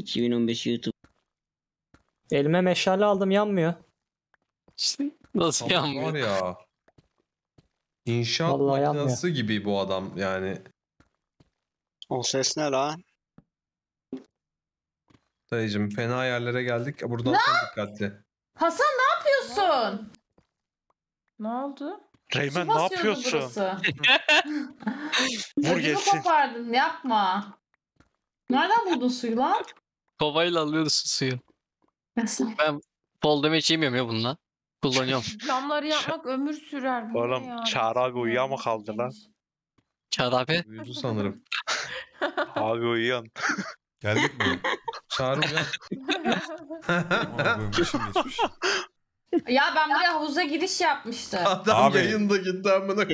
2015 YouTube. Elime meşale aldım yanmıyor. nasıl Adam yanmıyor? ya. İnşaat Vallahi makinası yanmıyor. gibi bu adam yani. O ses ne lan? Dayıcım fena yerlere geldik. Buradan lan! dikkatli. Hasan ne yapıyorsun? Ne oldu? Reymen ne yapıyorsun? Vur gelsin. kopardın yapma. Nereden buldun suyu lan? Kovayla alıyorsun suyu. Nasıl? Ben bol damage yemiyorum ya bununla. Kullanıyorum. Camları yapmak ömür sürer. bu ne Oğlum ya? Çağrı abi uyuyor mu kaldı lan? Çağat abi. Uyudu sanırım. Abi uyuyan. Geldik mi? Çağrı uyan. Ya ben buraya havuza giriş yapmıştım. Adam Abi. yayında gitti amına